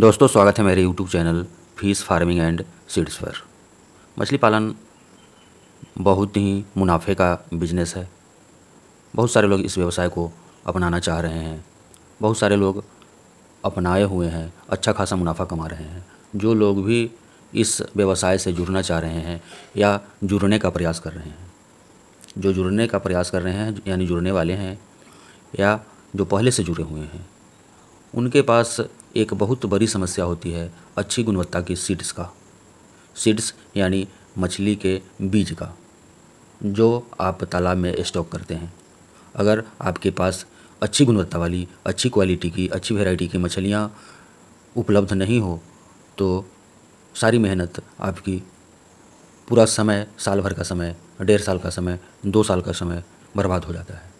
दोस्तों स्वागत है मेरे YouTube channel fish farming and seeds पर मछली पालन बहुत ही मुनाफे का बिजनेस है बहुत सारे लोग इस व्यवसाय को अपनाना चाह रहे हैं बहुत सारे लोग अपनाए हुए हैं अच्छा खासा मुनाफा कमा रहे हैं जो लोग भी इस व्यवसाय से जुड़ना चाह रहे हैं या जुड़ने का प्रयास कर रहे हैं जो जुड़ने का प्रयास कर रहे हैं यानी जुड़ने वाले हैं या जो पहले से जुड़े हुए हैं उनके पास एक बहुत बड़ी समस्या होती है अच्छी गुणवत्ता की सीड्स का सीड्स यानी मछली के बीज का जो आप तालाब में स्टॉक करते हैं अगर आपके पास अच्छी गुणवत्ता वाली अच्छी क्वालिटी की अच्छी वैरायटी की मछलियाँ उपलब्ध नहीं हो तो सारी मेहनत आपकी पूरा समय साल भर का समय डेढ़ साल का समय दो साल का समय बर्बाद हो जाता है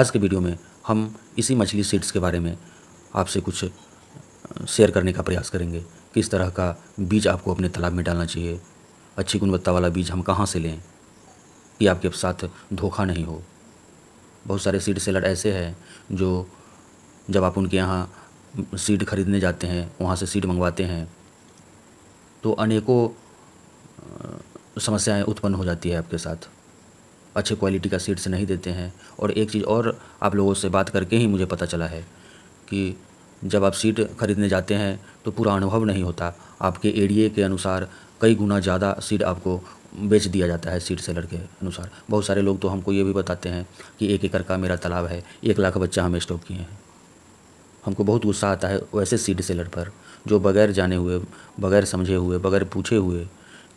आज के वीडियो में हम इसी मछली सीड्स के बारे में आपसे कुछ शेयर करने का प्रयास करेंगे किस तरह का बीज आपको अपने तालाब में डालना चाहिए अच्छी गुणवत्ता वाला बीज हम कहाँ से लें कि आपके साथ धोखा नहीं हो बहुत सारे सीड सेलर ऐसे हैं जो जब आप उनके यहाँ सीड खरीदने जाते हैं वहाँ से सीड मंगवाते हैं तो अनेकों समस्याएं उत्पन्न हो जाती है आपके साथ अच्छे क्वालिटी का सीड्स नहीं देते हैं और एक चीज़ और आप लोगों से बात करके ही मुझे पता चला है कि जब आप सीट खरीदने जाते हैं तो पूरा अनुभव नहीं होता आपके एरिए के अनुसार कई गुना ज़्यादा सीट आपको बेच दिया जाता है सीट सेलर के अनुसार बहुत सारे लोग तो हमको ये भी बताते हैं कि एक एकड़ का मेरा तालाब है एक लाख बच्चा हमें स्टॉक किए हैं हमको बहुत गुस्सा आता है वैसे सीट सेलर पर जो बगैर जाने हुए बगैर समझे हुए बगैर पूछे हुए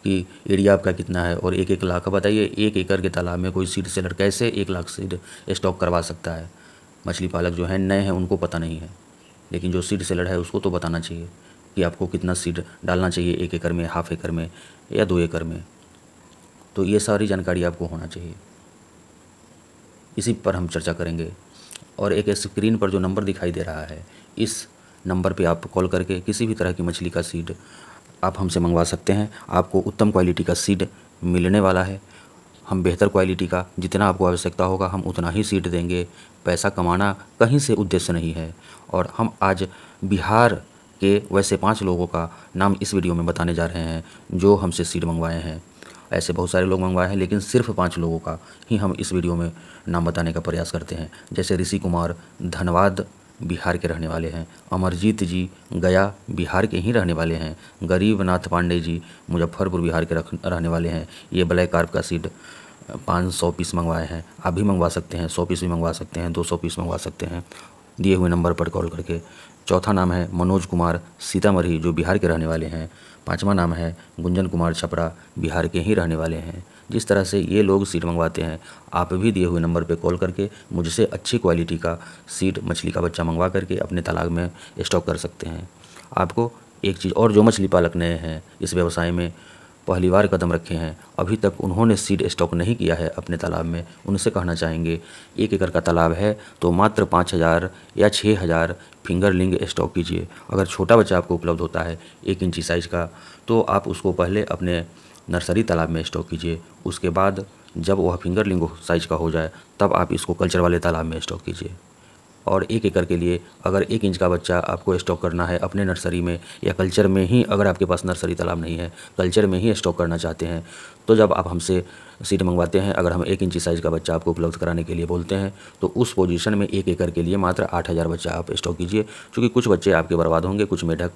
कि एरिया आपका कितना है और एक एक लाख बताइए एक एकड़ के तालाब में कोई सीट सेलर कैसे एक लाख सीट स्टॉक करवा सकता है मछली पालक जो है नए हैं उनको पता नहीं है लेकिन जो सीड सेलर है उसको तो बताना चाहिए कि आपको कितना सीड डालना चाहिए एक एकड़ में हाफ एकड़ में या दो एकड़ में तो ये सारी जानकारी आपको होना चाहिए इसी पर हम चर्चा करेंगे और एक स्क्रीन पर जो नंबर दिखाई दे रहा है इस नंबर पे आप कॉल करके किसी भी तरह की मछली का सीड आप हमसे मंगवा सकते हैं आपको उत्तम क्वालिटी का सीड मिलने वाला है हम बेहतर क्वालिटी का जितना आपको आवश्यकता होगा हम उतना ही सीट देंगे पैसा कमाना कहीं से उद्देश्य नहीं है और हम आज बिहार के वैसे पाँच लोगों का नाम इस वीडियो में बताने जा रहे हैं जो हमसे सीट मंगवाए हैं ऐसे बहुत सारे लोग मंगवाए हैं लेकिन सिर्फ पाँच लोगों का ही हम इस वीडियो में नाम बताने का प्रयास करते हैं जैसे ऋषि कुमार धनबाद बिहार के रहने वाले हैं अमरजीत जी गया बिहार के ही रहने वाले हैं गरीब नाथ पांडे जी मुजफ्फरपुर बिहार के रहने वाले हैं ये ब्लैक कार्प का सीड पाँच सौ पीस मंगवाए हैं आप भी मंगवा सकते हैं सौ पीस भी मंगवा सकते हैं दो सौ पीस मंगवा सकते हैं दिए हुए नंबर पर कॉल करके चौथा नाम है मनोज कुमार सीतामढ़ी जो बिहार के रहने वाले हैं पांचवा नाम है गुंजन कुमार छपरा बिहार के ही रहने वाले हैं जिस तरह से ये लोग सीट मंगवाते हैं आप भी दिए हुए नंबर पे कॉल करके मुझसे अच्छी क्वालिटी का सीट मछली का बच्चा मंगवा करके अपने तालाब में स्टॉक कर सकते हैं आपको एक चीज़ और जो मछली पालक नए हैं इस व्यवसाय में पहली बार कदम रखे हैं अभी तक उन्होंने सीड स्टॉक नहीं किया है अपने तालाब में उनसे कहना चाहेंगे एक एकड़ का तालाब है तो मात्र पाँच हज़ार या छः हज़ार फिंगरलिंग स्टॉक कीजिए अगर छोटा बच्चा आपको उपलब्ध होता है एक इंची साइज़ का तो आप उसको पहले अपने नर्सरी तालाब में स्टॉक कीजिए उसके बाद जब वह फिंगरलिंग साइज़ का हो जाए तब आप इसको कल्चर वाले तालाब में स्टॉक कीजिए और एक एकड़ के लिए अगर एक इंच का बच्चा आपको स्टॉक करना है अपने नर्सरी में या कल्चर में ही अगर आपके पास नर्सरी तालाब नहीं है कल्चर में ही स्टॉक करना चाहते हैं तो जब आप हमसे सीट मंगवाते हैं अगर हम एक इंची साइज़ का बच्चा आपको उपलब्ध कराने के लिए बोलते हैं तो उस पोजीशन में एक एकड़ के लिए मात्र आठ हज़ार बच्चा आप स्टॉक कीजिए क्योंकि कुछ बच्चे आपके बर्बाद होंगे कुछ मेढक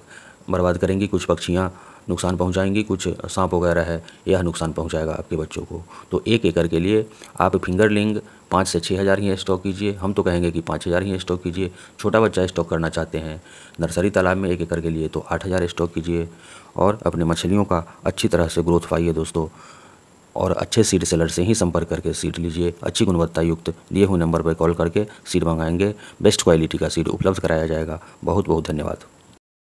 बर्बाद करेंगी कुछ पक्षियाँ नुकसान पहुंचाएंगी कुछ सांप वगैरह है यह नुकसान पहुंचाएगा आपके बच्चों को तो एक एकड़ के लिए आप फिंगरलिंग पाँच से छः हज़ार ही स्टॉक कीजिए हम तो कहेंगे कि पाँच हज़ार ही स्टॉक कीजिए छोटा बच्चा स्टॉक करना चाहते हैं नर्सरी तालाब में एक एकड़ के लिए तो आठ हज़ार स्टॉक कीजिए और अपने मछलियों का अच्छी तरह से ग्रोथ पाइए दोस्तों और अच्छे सीड सेलर से ही संपर्क करके सीड लीजिए अच्छी गुणवत्ता युक्त दिए हुए नंबर पर कॉल करके सीड मंगाएंगे बेस्ट क्वालिटी का सीड उपलब्ध कराया जाएगा बहुत बहुत धन्यवाद